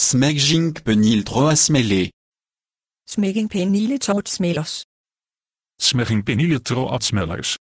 Smækking peniltråd smælle. Smækking peniltråd smællers. Smækking peniltråd smællers.